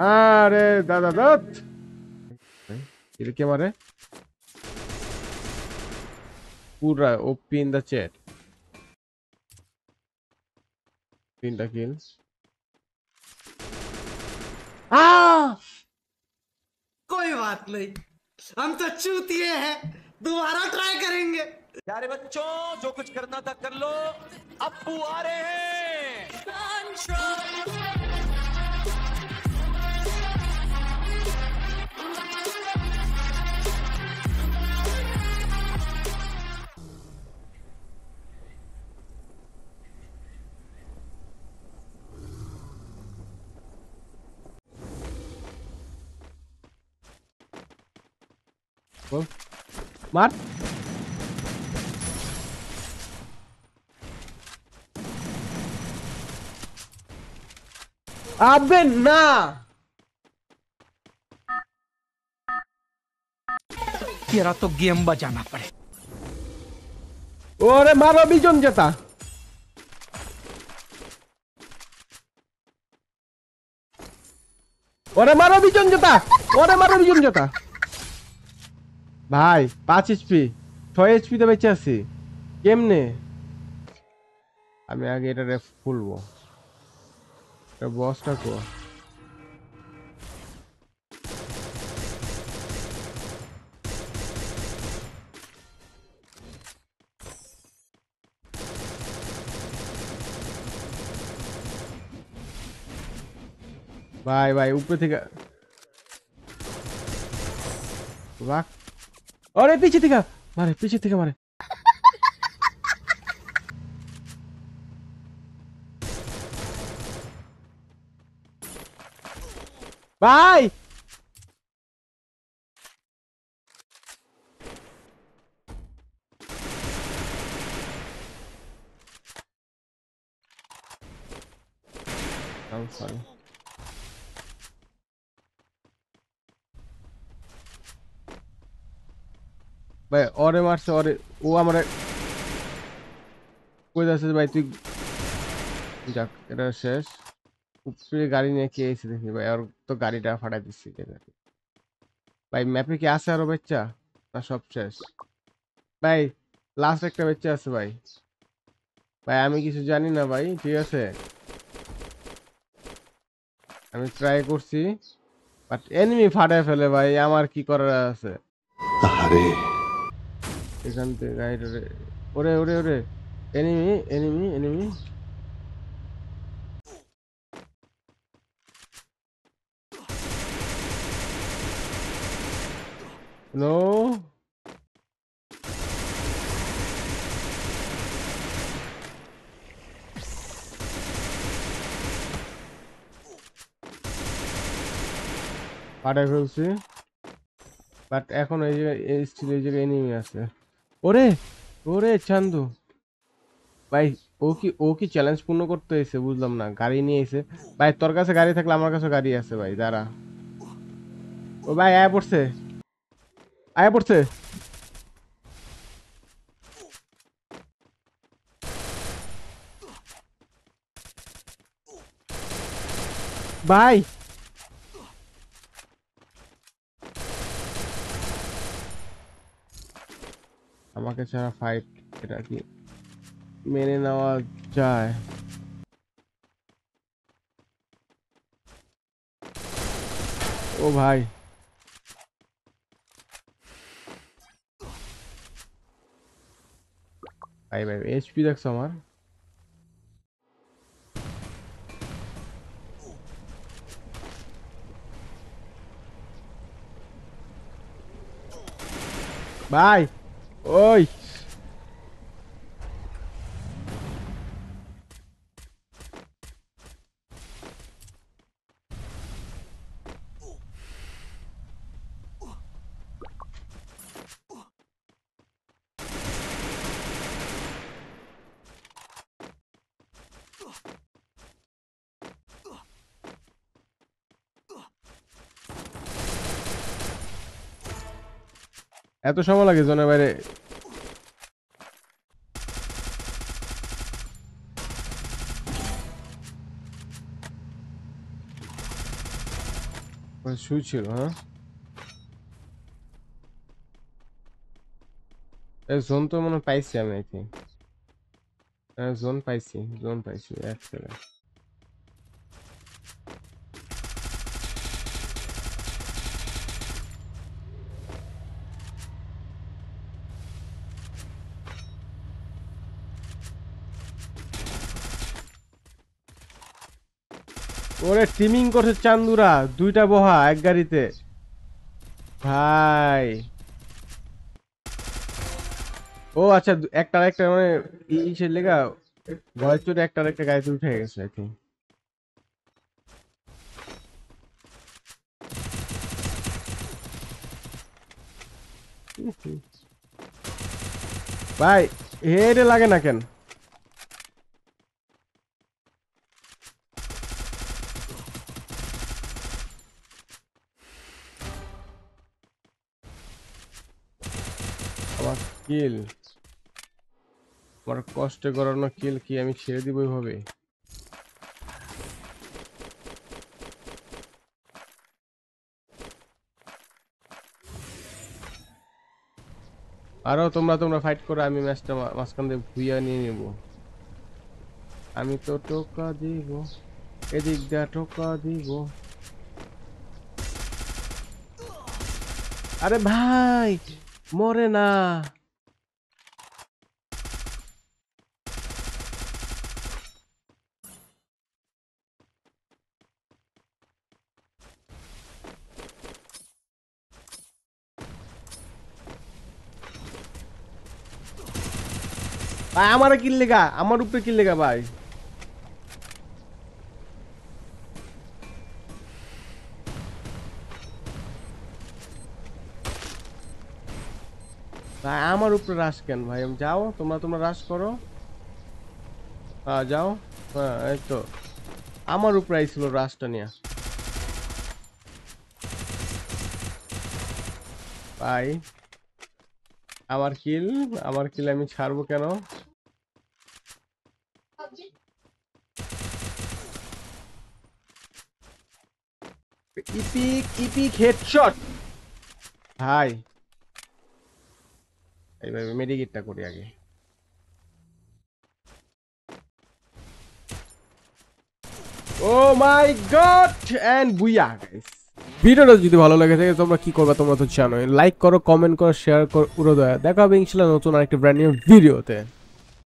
अरे दादा दत्त ये क्या मारे पूरा ओपी इन द चैट तीन द कोई बात नहीं हम तो चूतिए हैं दोबारा ट्राई करेंगे यारे बच्चों जो कुछ करना था कर लो अबू आ रहे हैं को मार अबे ना तेरा तो गेम बजाना पड़े ओरे मारो भी बीजोन जता ओरे मारो भी बीजोन जता ओरे मारो भी बीजोन जता ভাই পাঁচ এইচপি ছয় তো বেঁচে আছি কেমনে আমি আগে এটা রেফ খুলবো এটা বসটা কো ভাই ভাই উপরে থেকে রাখ अरे पीछे दिखा मारे पीछे दिखा मारे Vai! Não, sorry. ভাই অরে মারছে অরে ও আমার কই যাচ্ছে ভাই তুই যাক এটা শেষ উপরে গাড়ি নিয়ে কে এসে দেখি ভাই আর তো গাড়িটা ফাটাই দিচ্ছি ভাই ম্যাপে কি আছে আরো বেচ্চা না সব শেষ ভাই লাস্ট একটা বেচ্চা আছে ভাই ভাই আমি কিছু জানি না ভাই ঠিক আছে আমি ট্রাই করছি বাট এনিমি ফাটায় ফেলে ভাই আমার কি করার আছে আরে এখান থেকে গাইড ওরে ওরে ওরে এনিমি এনিমি এনিমি নো পাঠায় ফেলছি বাট এখন এই যে স্টিল এই জায়গায় এনিমি আছে ওরে ওরে চান্দু ভাই ও কি ও কি চ্যালেঞ্জ পূর্ণ করতে এসে বুঝলাম না গাড়ি নিয়ে এসে ভাই তোর কাছে গাড়ি থাকলে আমার কাছে গাড়ি আছে ভাই দাঁড়া ও ভাই আয়া পড়ছে আয়া পড়ছে ভাই आके चला फाइट करा कि मेरे नवा जाए ओ भाई भाई भाई एचपी देख समार Bye. Oi! এত সময় লাগে জোনের বাইরে শুই ছিল হ্যাঁ জোন তো মনে পাইছি আমি আই থিঙ্ক জোন পাইছি জোন পাইছি এক সেকেন্ড ওরে টিমিং করছে চান্দুরা দুইটা বহা এক গাড়িতে ভাই ও আচ্ছা একটা একটা মানে ইসের লেগা ভয়েস চোটে একটা একটা গাড়িতে উঠে গেছে আই ভাই হেডে লাগে না কেন কিল আমার কষ্টে করানো কিল কি আমি ছেড়ে দিব এইভাবে আরো তোমরা তোমরা ফাইট করে আমি ম্যাচটা মাঝখান দিয়ে ভুইয়া নিয়ে নেব আমি তো টোকা দিব এদিক দিয়ে টোকা দিব আরে ভাই মরে না ভাই আমারে কিল গা আমার উপরে কিনলে গা ভাই ভাই আমার উপরে রাশ কেন ভাই যাও তোমরা তোমরা রাশ করো হ্যাঁ যাও হ্যাঁ এই তো আমার উপরে আইছিল রাশটা নিয়ে ভাই আমার কিল আমার কিল আমি ছাড়বো কেন ইপিক ইপিক হেডশট ভাই এইভাবে মেডিকিটটা করি আগে oh my god and booyah guys ভিডিওটা যদি ভালো লাগে থাকে তোমরা কি করবে তোমরা তো জানো লাইক করো কমেন্ট করো শেয়ার করো উড়ো দয়া দেখা হবে ইনশাল্লাহ নতুন আরেকটি ব্র্যান্ড নিউ ভিডিওতে